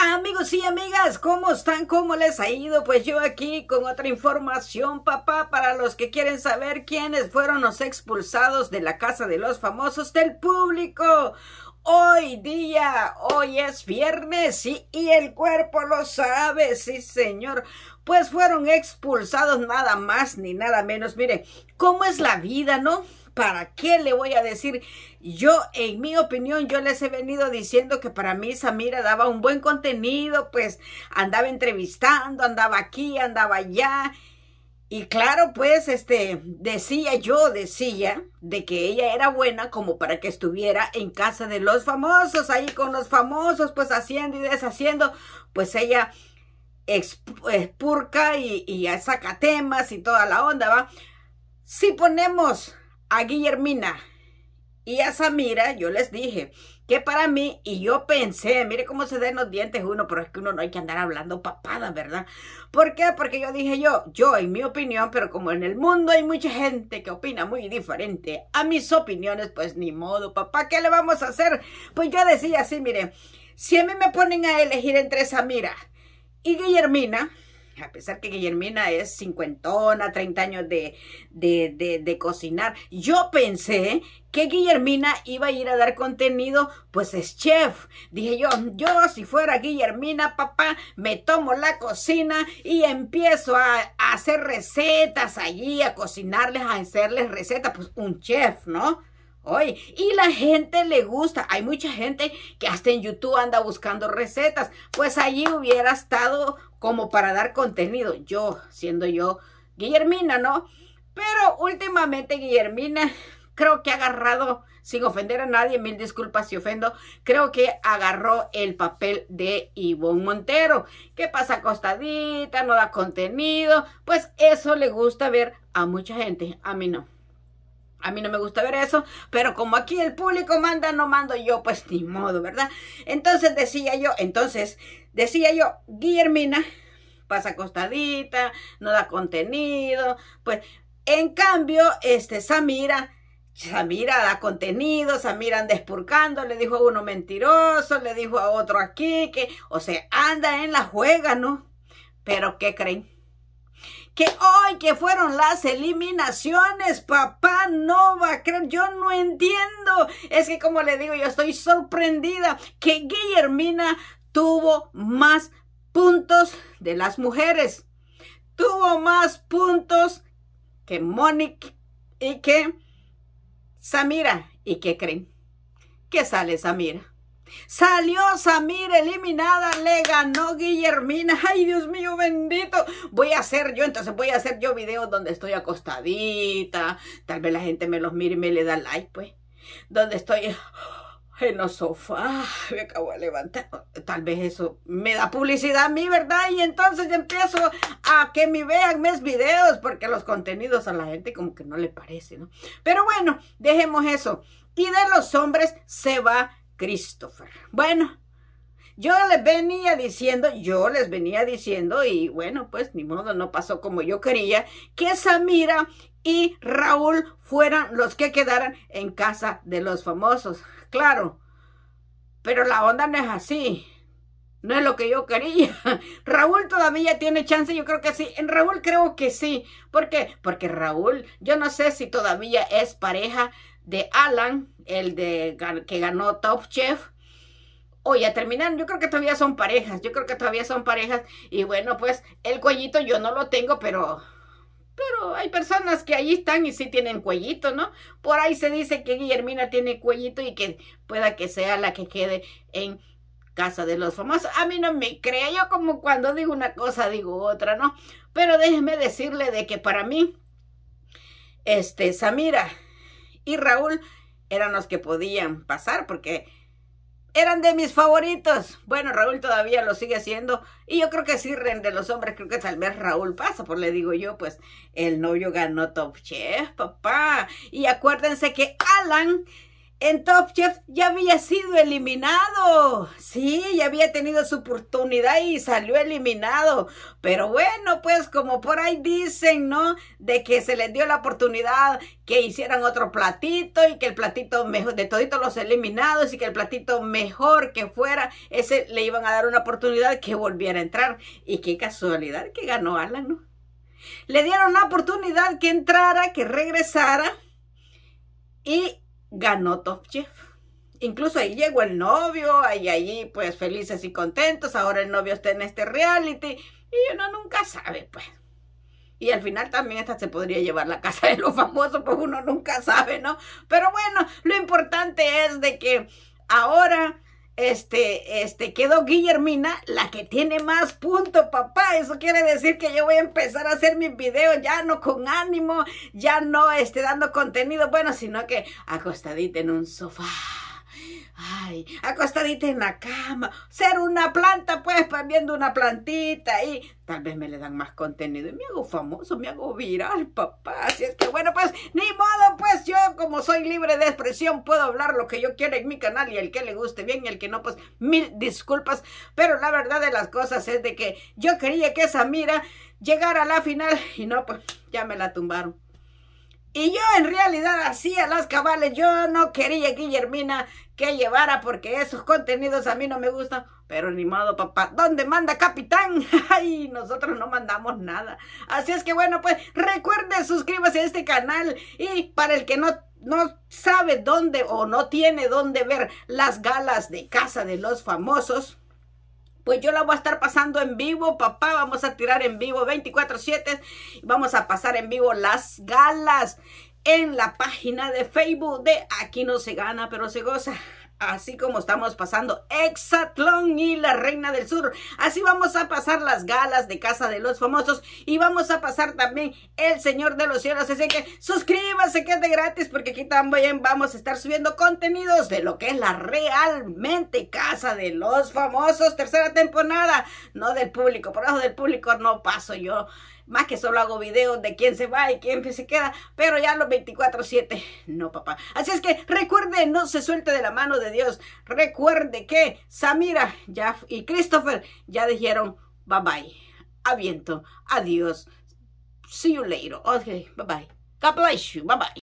Amigos y amigas, ¿cómo están? ¿Cómo les ha ido? Pues yo aquí con otra información, papá, para los que quieren saber quiénes fueron los expulsados de la casa de los famosos del público. Hoy día, hoy es viernes sí, y el cuerpo lo sabe, sí señor pues fueron expulsados nada más ni nada menos. Miren, ¿cómo es la vida, no? ¿Para qué le voy a decir? Yo, en mi opinión, yo les he venido diciendo que para mí Samira daba un buen contenido, pues andaba entrevistando, andaba aquí, andaba allá. Y claro, pues, este, decía yo, decía, de que ella era buena como para que estuviera en casa de los famosos, ahí con los famosos, pues haciendo y deshaciendo, pues ella expurca y, y saca temas y toda la onda, ¿va? Si ponemos a Guillermina y a Samira, yo les dije que para mí, y yo pensé, mire cómo se den los dientes uno, pero es que uno no hay que andar hablando papada, ¿verdad? ¿Por qué? Porque yo dije yo, yo en mi opinión, pero como en el mundo hay mucha gente que opina muy diferente a mis opiniones, pues ni modo, papá, ¿qué le vamos a hacer? Pues yo decía así, mire, si a mí me ponen a elegir entre Samira y Guillermina, a pesar que Guillermina es cincuentona, 30 años de, de, de, cocinar. Yo pensé que Guillermina iba a ir a dar contenido, pues es chef. Dije yo, yo si fuera Guillermina, papá, me tomo la cocina y empiezo a, hacer recetas allí, a cocinarles, a hacerles recetas. Pues un chef, ¿no? Hoy. Y la gente le gusta. Hay mucha gente que hasta en YouTube anda buscando recetas. Pues allí hubiera estado como para dar contenido. Yo, siendo yo Guillermina, ¿no? Pero últimamente Guillermina creo que ha agarrado, sin ofender a nadie, mil disculpas si ofendo, creo que agarró el papel de Ivonne Montero, que pasa acostadita, no da contenido, pues eso le gusta ver a mucha gente, a mí no. A mí no me gusta ver eso, pero como aquí el público manda, no mando yo, pues ni modo, ¿verdad? Entonces decía yo, entonces decía yo, Guillermina pasa pues, acostadita, no da contenido, pues en cambio, este Samira Samira da contenido, Samira anda espurcando, le dijo a uno mentiroso, le dijo a otro aquí, que, o sea, anda en la juega, ¿no? Pero, ¿qué creen? que hoy que fueron las eliminaciones, papá no va a creer, yo no entiendo. Es que como le digo, yo estoy sorprendida que Guillermina tuvo más puntos de las mujeres. Tuvo más puntos que Mónica y que Samira. ¿Y qué creen? Que sale Samira. Salió Samir eliminada, le ganó Guillermina. Ay, Dios mío, bendito. Voy a hacer yo, entonces voy a hacer yo videos donde estoy acostadita. Tal vez la gente me los mire y me le da like, pues. Donde estoy en los sofás, me acabo de levantar. Tal vez eso me da publicidad a mí, ¿verdad? Y entonces empiezo a que me vean mis videos, porque los contenidos a la gente como que no le parece, ¿no? Pero bueno, dejemos eso. Y de los hombres se va Christopher. Bueno, yo les venía diciendo, yo les venía diciendo, y bueno, pues ni modo, no pasó como yo quería, que Samira y Raúl fueran los que quedaran en casa de los famosos. Claro, pero la onda no es así. No es lo que yo quería. Raúl todavía tiene chance, yo creo que sí. En Raúl creo que sí. ¿Por qué? Porque Raúl, yo no sé si todavía es pareja de Alan, el de, que ganó Top Chef. O ya terminaron, yo creo que todavía son parejas, yo creo que todavía son parejas. Y bueno, pues el cuellito yo no lo tengo, pero pero hay personas que ahí están y sí tienen cuellito, ¿no? Por ahí se dice que Guillermina tiene cuellito y que pueda que sea la que quede en casa de los famosos. A mí no me crea, yo como cuando digo una cosa digo otra, ¿no? Pero déjeme decirle de que para mí, este, Samira, y Raúl eran los que podían pasar porque eran de mis favoritos. Bueno, Raúl todavía lo sigue haciendo y yo creo que sí, de los hombres, creo que tal vez Raúl pasa, por le digo yo, pues el novio ganó Top Chef, papá. Y acuérdense que Alan en Top Chef ya había sido eliminado. Sí, ya había tenido su oportunidad y salió eliminado. Pero bueno, pues como por ahí dicen, ¿no? De que se les dio la oportunidad que hicieran otro platito y que el platito mejor de toditos los eliminados y que el platito mejor que fuera, ese le iban a dar una oportunidad que volviera a entrar. Y qué casualidad que ganó Alan, ¿no? Le dieron la oportunidad que entrara, que regresara y ganó Top Chef. Incluso ahí llegó el novio, ahí, ahí, pues felices y contentos, ahora el novio está en este reality y uno nunca sabe, pues. Y al final también esta se podría llevar la casa de los famosos, pues uno nunca sabe, ¿no? Pero bueno, lo importante es de que ahora este, este, quedó Guillermina la que tiene más punto, papá. Eso quiere decir que yo voy a empezar a hacer mis videos ya no con ánimo, ya no este, dando contenido, bueno, sino que acostadita en un sofá Ay, acostadita en la cama, ser una planta, pues, viendo una plantita y tal vez me le dan más contenido y me hago famoso, me hago viral, papá. Así es que bueno, pues, ni modo, pues, yo como soy libre de expresión puedo hablar lo que yo quiera en mi canal y el que le guste bien y el que no, pues, mil disculpas. Pero la verdad de las cosas es de que yo quería que esa mira llegara a la final y no, pues, ya me la tumbaron. Y yo en realidad hacía las cabales, yo no quería Guillermina que llevara porque esos contenidos a mí no me gustan, pero ni modo papá, ¿dónde manda capitán? Ay, nosotros no mandamos nada. Así es que bueno, pues recuerde suscríbase a este canal y para el que no no sabe dónde o no tiene dónde ver las galas de Casa de los Famosos, pues yo la voy a estar pasando en vivo, papá. Vamos a tirar en vivo 24-7. Vamos a pasar en vivo las galas en la página de Facebook de Aquí no se gana, pero se goza así como estamos pasando Exatlón y la Reina del Sur. Así vamos a pasar las galas de Casa de los Famosos y vamos a pasar también El Señor de los Cielos. Así que suscríbase que es de gratis porque aquí también vamos a estar subiendo contenidos de lo que es la realmente Casa de los Famosos, tercera temporada, no del público, por abajo del público no paso yo más que solo hago videos de quién se va y quién se queda, pero ya los 24-7, no papá. Así es que recuerde, no se suelte de la mano de Dios. Recuerde que Samira ya, y Christopher ya dijeron bye bye, aviento, adiós, see you later, okay, bye bye. God bless you, bye bye.